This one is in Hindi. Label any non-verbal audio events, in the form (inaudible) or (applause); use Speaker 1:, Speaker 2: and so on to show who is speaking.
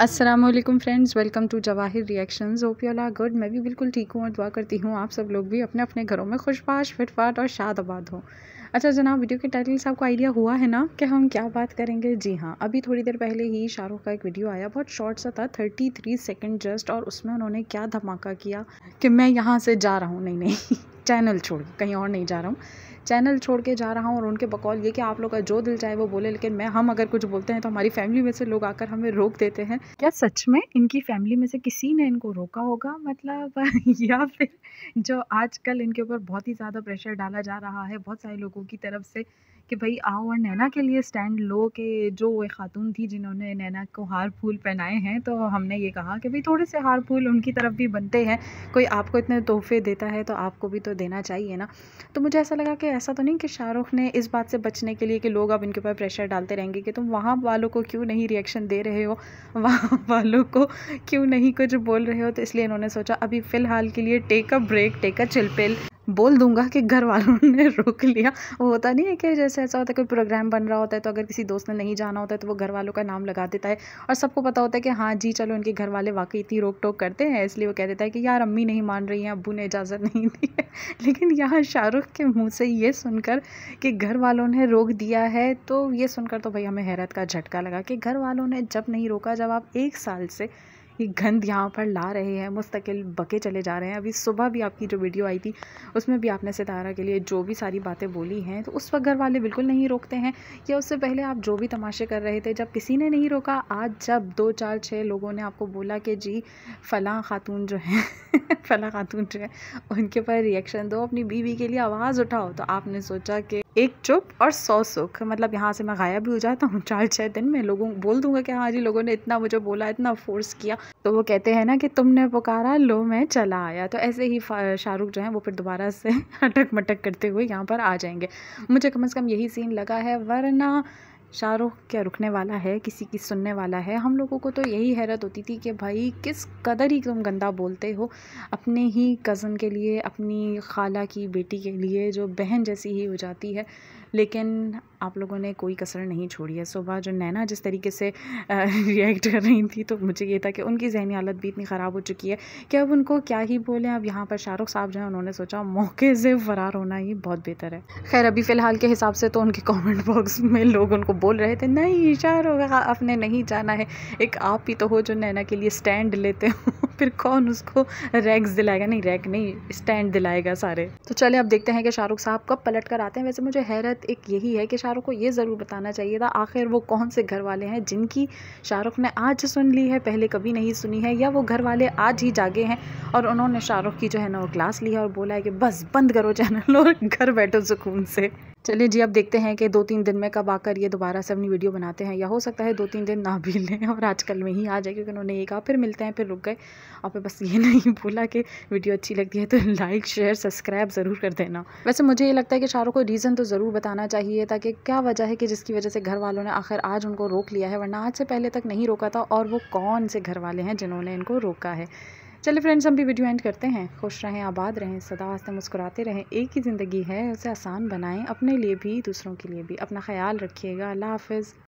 Speaker 1: Aslam friends welcome to Jawahir reaction ओपी अला गुड मैं भी बिल्कुल ठीक हूँ और दुआ करती हूँ आप सब लोग भी अपने अपने घरों में खुशबाश फिटफाट और शादाबाद हो अच्छा जनाब वीडियो के टाइटल से आपको आइडिया हुआ है ना कि हम क्या बात करेंगे जी हाँ अभी थोड़ी देर पहले ही शाहरुख का एक वीडियो आया बहुत शॉर्ट सा था थर्टी थ्री सेकेंड जस्ट और उसमें उन्होंने क्या धमाका किया कि मैं यहाँ से जा रहा हूँ नहीं नहीं चैनल (laughs) छोड़ कहीं और नहीं जा रहा हूँ चैनल छोड़ के जा रहा हूँ और उनके बकौल ये कि आप लोग का जो दिल चाहे वो बोले लेकिन मैं हम अगर कुछ बोलते हैं तो हमारी फैमिली में से लोग आकर हमें रोक देते हैं क्या सच में इनकी फैमिली में से किसी ने इनको रोका होगा मतलब (laughs) या फिर जो आजकल इनके ऊपर बहुत ही ज़्यादा प्रेशर डाला जा रहा है बहुत सारे लोगों की तरफ से कि भाई आओ और नैना के लिए स्टैंड लो कि जो वो खातून थी जिन्होंने नैना को हार फूल पहनाए हैं तो हमने ये कहा कि भाई थोड़े से हार फूल उनकी तरफ भी बनते हैं कोई आपको इतने तोहफे देता है तो आपको भी तो देना चाहिए ना तो मुझे ऐसा लगा कि ऐसा तो नहीं कि शाहरुख ने इस बात से बचने के लिए कि लोग अब इनके ऊपर प्रेशर डालते रहेंगे कि तुम वहाँ वालों को क्यों नहीं रिएक्शन दे रहे हो वहाँ (laughs) वालों को क्यों नहीं कुछ बोल रहे हो तो इसलिए इन्होंने सोचा अभी फ़िलहाल के लिए take a break take a chill pill बोल दूंगा कि घर वालों ने (laughs) रोक लिया वो होता नहीं है कि जैसे ऐसा होता है कोई प्रोग्राम बन रहा होता है तो अगर किसी दोस्त ने नहीं जाना होता है तो वो घर वालों का नाम लगा देता है और सबको पता होता है कि हाँ जी चलो उनके घर वाले वाकई इतनी रोक टोक करते हैं इसलिए वो कह देता है कि यार अम्मी नहीं मान रही हैं अबू ने इजाज़त (laughs) नहीं दी है लेकिन यहाँ शाहरुख के मुँह से ये सुनकर कि घर वालों ने रोक दिया है तो ये सुनकर तो भाई हमें हैरत का झटका लगा कि घर वालों ने जब नहीं रोका जब आप एक साल से ये गंद यहाँ पर ला रहे हैं मुस्तकिल बके चले जा रहे हैं अभी सुबह भी आपकी जो वीडियो आई थी उसमें भी आपने सितारा के लिए जो भी सारी बातें बोली हैं तो उस वक्त घर वाले बिल्कुल नहीं रोकते हैं या उससे पहले आप जो भी तमाशे कर रहे थे जब किसी ने नहीं रोका आज जब दो चार छः लोगों ने आपको बोला कि जी फ़लाँ खातून जो है (laughs) फ़लाँ खातून जो है उनके ऊपर रिएक्शन दो अपनी बीवी के लिए आवाज़ उठाओ तो आपने सोचा कि एक चुप और सौ सुख मतलब यहाँ से मैं गायब भी हो जाता हूँ चार छः दिन में लोगों बोल दूंगा कि हाँ जी लोगों ने इतना मुझे बोला इतना फोर्स किया तो वो कहते हैं ना कि तुमने पुकारा लो मैं चला आया तो ऐसे ही शाहरुख जो है वो फिर दोबारा से (laughs) अटक मटक करते हुए यहाँ पर आ जाएंगे मुझे कम अज़ कम यही सीन लगा है वरना शाहरुख क्या रुकने वाला है किसी की सुनने वाला है हम लोगों को तो यही हैरत होती थी कि भाई किस कदर ही तुम गंदा बोलते हो अपने ही कज़न के लिए अपनी खाला की बेटी के लिए जो बहन जैसी ही हो जाती है लेकिन आप लोगों ने कोई कसर नहीं छोड़ी है सुबह जो नैना जिस तरीके से रिएक्ट (laughs) कर रही थी तो मुझे ये था कि उनकी जहनी हालत भी इतनी ख़राब हो चुकी है कि अब उनको क्या ही बोलें अब यहाँ पर शाहरुख साहब जो है उन्होंने सोचा मौके से फ़रार होना ही बहुत बेहतर है खैर अभी फ़िलहाल के हिसाब से तो उनके कॉमेंट बॉक्स में लोग उनको बोल रहे थे नहीं शाहरुख आपने नहीं जाना है एक आप ही तो हो जो नैना के लिए स्टैंड लेते हो फिर कौन उसको रैग्स दिलाएगा नहीं रैग नहीं स्टैंड दिलाएगा सारे तो चले अब देखते हैं कि शाहरुख साहब कब पलट कर आते हैं वैसे मुझे हैरत एक यही है कि शाहरुख को ये ज़रूर बताना चाहिए था आखिर वो कौन से घर वाले हैं जिनकी शाहरुख ने आज सुन ली है पहले कभी नहीं सुनी है या वो घर वाले आज ही जागे हैं और उन्होंने शाहरुख की जो है ना वो क्लास ली है और बोला है कि बस बंद करो चैनल और घर बैठो सुकून से चलिए जी अब देखते हैं कि दो तीन दिन में कब आकर ये दोबारा से अपनी वीडियो बनाते हैं या हो सकता है दो तीन दिन ना भी लें और आजकल में ही आ जाए क्योंकि उन्होंने ये कहा फिर मिलते हैं फिर रुक गए और फिर बस ये नहीं बोला कि वीडियो अच्छी लगती है तो लाइक शेयर सब्सक्राइब ज़रूर कर देना वैसे मुझे ये लगता है कि शाहरुख को रीज़न तो ज़रूर बताना चाहिए ताकि क्या वजह है कि जिसकी वजह से घर वालों ने आखिर आज उनको रोक लिया है वरना आज से पहले तक नहीं रोका था और वो कौन से घर वाले हैं जिन्होंने इनको रोका है चलिए फ्रेंड्स हम भी वीडियो एंड करते हैं खुश रहें आबाद रहें सदा हंसते मुस्कुराते रहें एक ही ज़िंदगी है उसे आसान बनाएं अपने लिए भी दूसरों के लिए भी अपना ख्याल रखिएगा अल्लाह हाफिज़